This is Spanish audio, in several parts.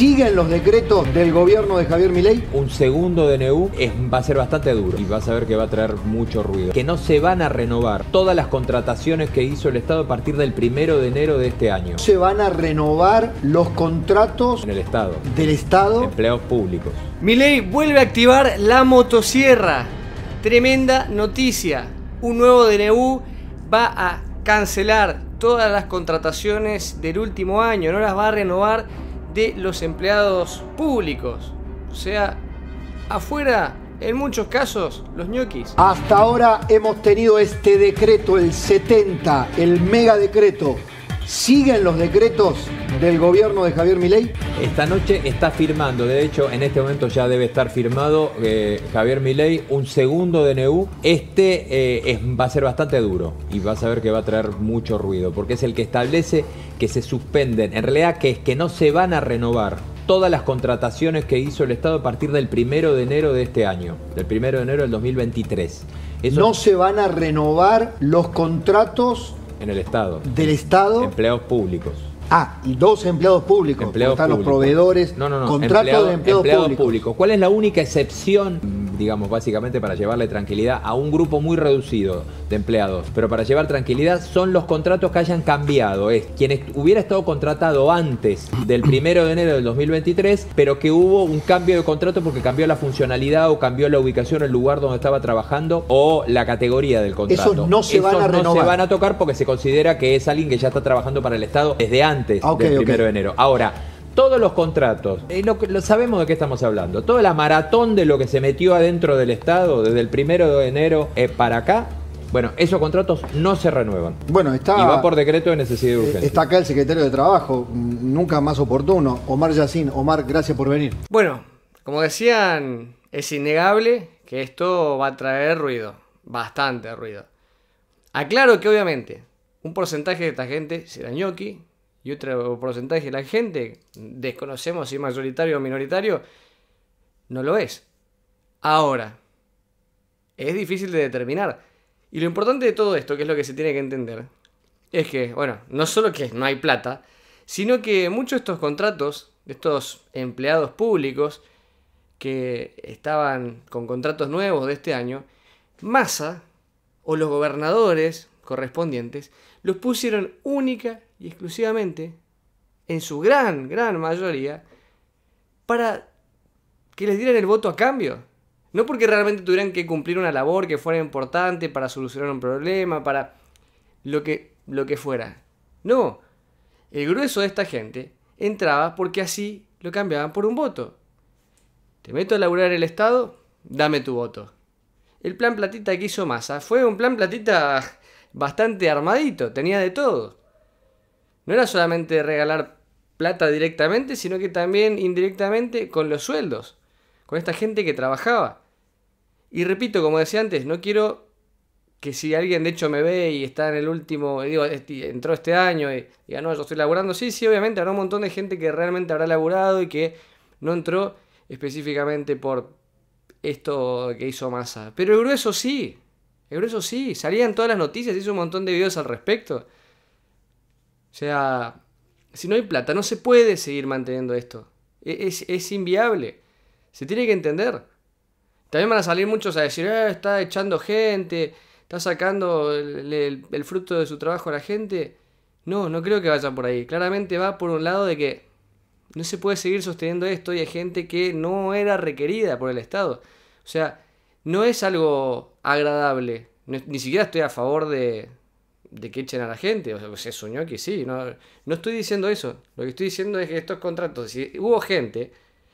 siguen los decretos del gobierno de Javier Milei? Un segundo DNU e va a ser bastante duro y vas a ver que va a traer mucho ruido. Que no se van a renovar todas las contrataciones que hizo el Estado a partir del primero de enero de este año. No Se van a renovar los contratos del Estado. del Estado. Empleados públicos. Milei vuelve a activar la motosierra. Tremenda noticia. Un nuevo DNU e va a cancelar todas las contrataciones del último año, no las va a renovar de los empleados públicos. O sea, afuera, en muchos casos, los ñoquis. Hasta ahora hemos tenido este decreto, el 70, el mega decreto. ¿Siguen los decretos? del gobierno de Javier Milei? Esta noche está firmando, de hecho en este momento ya debe estar firmado eh, Javier Milei un segundo DNU. E este eh, va a ser bastante duro y vas a ver que va a traer mucho ruido, porque es el que establece que se suspenden, en realidad que es que no se van a renovar todas las contrataciones que hizo el Estado a partir del primero de enero de este año, del primero de enero del 2023. no se van a renovar los contratos en el Estado, del Estado, empleados públicos. Ah, y dos empleados públicos. están los proveedores, no, no, no. de empleados públicos. ¿Cuál es la única excepción digamos, básicamente para llevarle tranquilidad a un grupo muy reducido de empleados, pero para llevar tranquilidad son los contratos que hayan cambiado. Es quien hubiera estado contratado antes del primero de enero del 2023, pero que hubo un cambio de contrato porque cambió la funcionalidad o cambió la ubicación, el lugar donde estaba trabajando o la categoría del contrato. Eso no se van a no se van a tocar porque se considera que es alguien que ya está trabajando para el Estado desde antes ah, del primero de enero. Ahora, todos los contratos, eh, lo, sabemos de qué estamos hablando, toda la maratón de lo que se metió adentro del Estado desde el primero de enero eh, para acá, bueno, esos contratos no se renuevan. Bueno, está. Y va por decreto de necesidad de eh, urgencia. Está acá el secretario de Trabajo, mm, nunca más oportuno, Omar Yacín. Omar, gracias por venir. Bueno, como decían, es innegable que esto va a traer ruido, bastante ruido. Aclaro que obviamente un porcentaje de esta gente será ñoqui, y otro porcentaje de la gente, desconocemos si mayoritario o minoritario, no lo es. Ahora, es difícil de determinar. Y lo importante de todo esto, que es lo que se tiene que entender, es que, bueno, no solo que no hay plata, sino que muchos de estos contratos, de estos empleados públicos que estaban con contratos nuevos de este año, masa o los gobernadores correspondientes los pusieron única y exclusivamente, en su gran, gran mayoría, para que les dieran el voto a cambio. No porque realmente tuvieran que cumplir una labor que fuera importante para solucionar un problema, para lo que, lo que fuera. No, el grueso de esta gente entraba porque así lo cambiaban por un voto. Te meto a laburar el Estado, dame tu voto. El plan platita que hizo Massa fue un plan platita bastante armadito, tenía de todo. No era solamente regalar plata directamente, sino que también indirectamente con los sueldos, con esta gente que trabajaba. Y repito, como decía antes, no quiero que si alguien de hecho me ve y está en el último, digo, este, entró este año y diga, no, yo estoy laburando, sí, sí, obviamente habrá un montón de gente que realmente habrá laburado y que no entró específicamente por esto que hizo Massa. Pero el grueso sí, pero eso sí, salían todas las noticias, hizo un montón de videos al respecto. O sea, si no hay plata, no se puede seguir manteniendo esto. E-, es, inviable. Se tiene que entender. También van a salir muchos a decir, eh, está echando gente, está sacando el, el fruto de su trabajo a la gente. No, no creo que vaya por ahí. Claramente va por un lado de que no se puede seguir sosteniendo esto y hay gente que no era requerida por el Estado. O sea, no es algo agradable. ni siquiera estoy a favor de, que echen a la gente. O sea, pues, soñó que sí. No, no estoy diciendo eso. Lo que estoy diciendo es que estos contratos, si hubo gente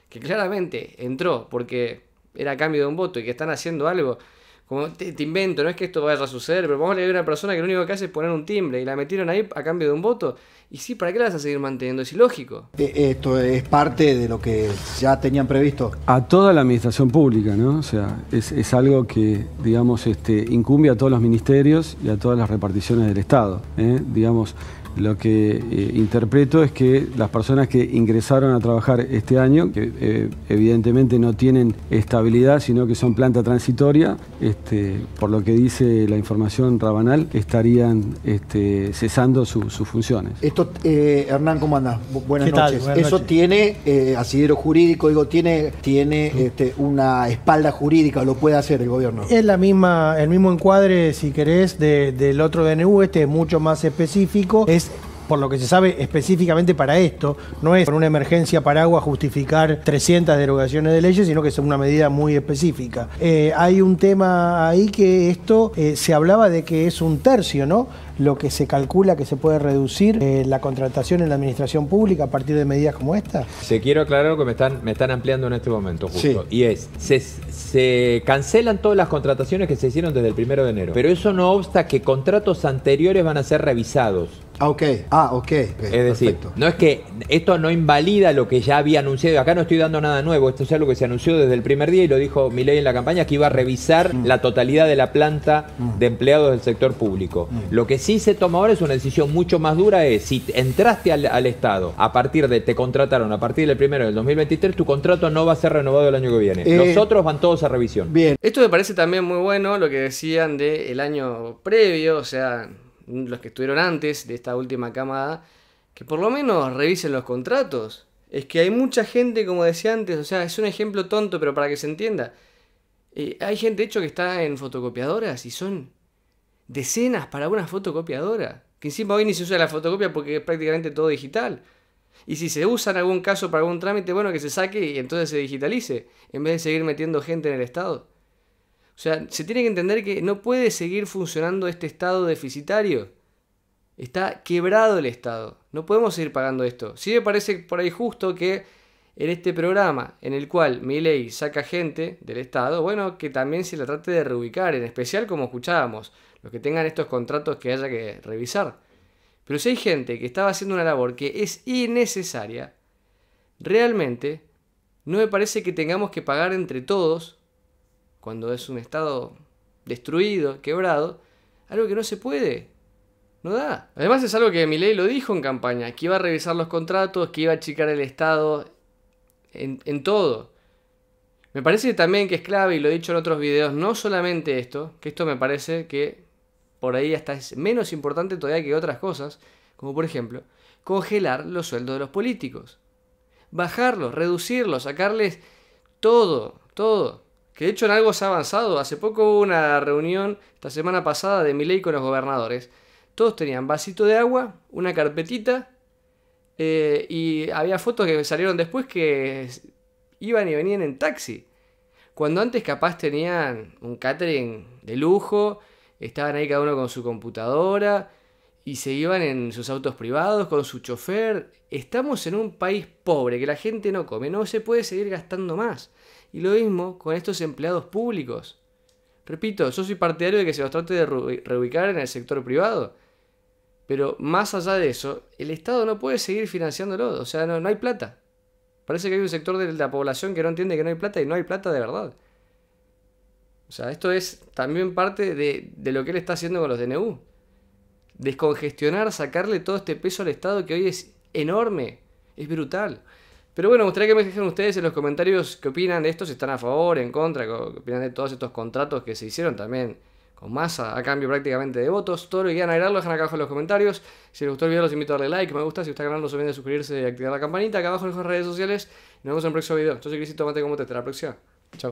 que claramente entró porque era a cambio de un voto y que están haciendo algo como te, invento, no es que esto vaya a suceder, pero vamos a leer a una persona que lo único que hace es poner un timbre y la metieron ahí a cambio de un voto. Y sí, ¿para qué la vas a seguir manteniendo? Es ilógico. Eh, esto es parte de lo que ya tenían previsto. A toda la administración pública, ¿no? O sea, es, algo que, digamos, este, incumbe a todos los ministerios y a todas las reparticiones del Estado. ¿eh? Digamos, lo que eh, interpreto es que las personas que ingresaron a trabajar este año, que evidentemente no tienen estabilidad, sino que son planta transitoria, este, por lo que dice la información Rabanal, estarían este, cesando sus funciones. Esto, eh, Hernán, ¿cómo andas? Buenas noches. Eso tiene eh, asidero jurídico, digo, tiene, tiene este, una espalda jurídica, lo puede hacer el gobierno. Es la misma, el mismo encuadre, si querés, del otro DNU, este es mucho más específico, por lo que se sabe específicamente para esto, no es por una emergencia paraguas justificar 300 derogaciones de leyes, sino que es una medida muy específica. Eh, hay un tema ahí que esto eh, se hablaba de que es un tercio, ¿no? lo que se calcula que se puede reducir eh, la contratación en la administración pública a partir de medidas como esta? Se quiero aclarar lo que me están, me están ampliando en este momento, justo. Y es, se, cancelan todas las contrataciones que se hicieron desde el primero de enero, pero eso no obsta que contratos anteriores van a ser revisados. Ah, ok. Ah, ok. es decir, no es que esto no invalida lo que ya había anunciado. Acá no estoy dando nada nuevo. Esto es algo que se anunció desde el primer día y lo dijo mi ley en la campaña, que iba a revisar mm. la totalidad de la planta mm. de empleados del sector público. Mm. Lo que si se toma ahora es una decisión mucho más dura, es si entraste al, Estado a partir de, te contrataron a partir del primero del 2023, tu contrato no va a ser renovado el año que viene. nosotros eh, van todos a revisión. Bien. Esto me parece también muy bueno lo que decían del el año previo, o sea, los que estuvieron antes de esta última camada, que por lo menos revisen los contratos. Es que hay mucha gente, como decía antes, o sea, es un ejemplo tonto, pero para que se entienda. Eh, hay gente, de hecho, que está en fotocopiadoras y son decenas para una fotocopiadora. Que encima hoy ni se usa la fotocopia porque es prácticamente todo digital. Y si se usa en algún caso para algún trámite, bueno, que se saque y entonces se digitalice, en vez de seguir metiendo gente en el Estado. O sea, se tiene que entender que no puede seguir funcionando este Estado deficitario. Está quebrado el Estado. No podemos seguir pagando esto. Sí me parece por ahí justo que en este programa en el cual mi ley saca gente del Estado, bueno, que también se la trate de reubicar, en especial como escuchábamos, los que tengan estos contratos que haya que revisar. Pero si hay gente que estaba haciendo una labor que es innecesaria, realmente no me parece que tengamos que pagar entre todos, cuando es un estado destruido, quebrado, algo que no se puede. No da. Además es algo que Milei lo dijo en campaña, que iba a revisar los contratos, que iba a achicar el Estado en, en todo. Me parece también que es clave, y lo he dicho en otros videos, no solamente esto, que esto me parece que por ahí hasta es menos importante todavía que otras cosas, como por ejemplo congelar los sueldos de los políticos, bajarlos, reducirlos, sacarles todo, todo. Que de hecho en algo se ha avanzado. Hace poco hubo una reunión, esta semana pasada, de mi ley con los gobernadores. Todos tenían vasito de agua, una carpetita, eh, y había fotos que salieron después que iban y venían en taxi. Cuando antes capaz tenían un catering de lujo, Estaban ahí cada uno con su computadora y se iban en sus autos privados con su chofer. Estamos en un país pobre que la gente no come, no se puede seguir gastando más. Y lo mismo con estos empleados públicos. Repito, yo soy partidario de que se los trate de reubicar en el sector privado. Pero más allá de eso, el Estado no puede seguir financiándolo. O sea, no, no hay plata. Parece que hay un sector de la población que no entiende que no hay plata y no hay plata de verdad. O sea, esto es también parte de, lo que él está haciendo con los DNU. Descongestionar, sacarle todo este peso al Estado que hoy es enorme, es brutal. Pero bueno, me gustaría que me dejen ustedes en los comentarios qué opinan de esto, si están a favor, en contra, qué opinan de todos estos contratos que se hicieron también con masa a cambio prácticamente de votos. Todo lo que quieran agregarlo, dejan acá abajo en los comentarios. Si les gustó el video los invito a darle like, me gusta, si está canal no se olviden de suscribirse y activar la campanita. Acá abajo en las redes sociales. Nos vemos en el próximo video. Yo soy Crisito, mate como te, hasta la próxima.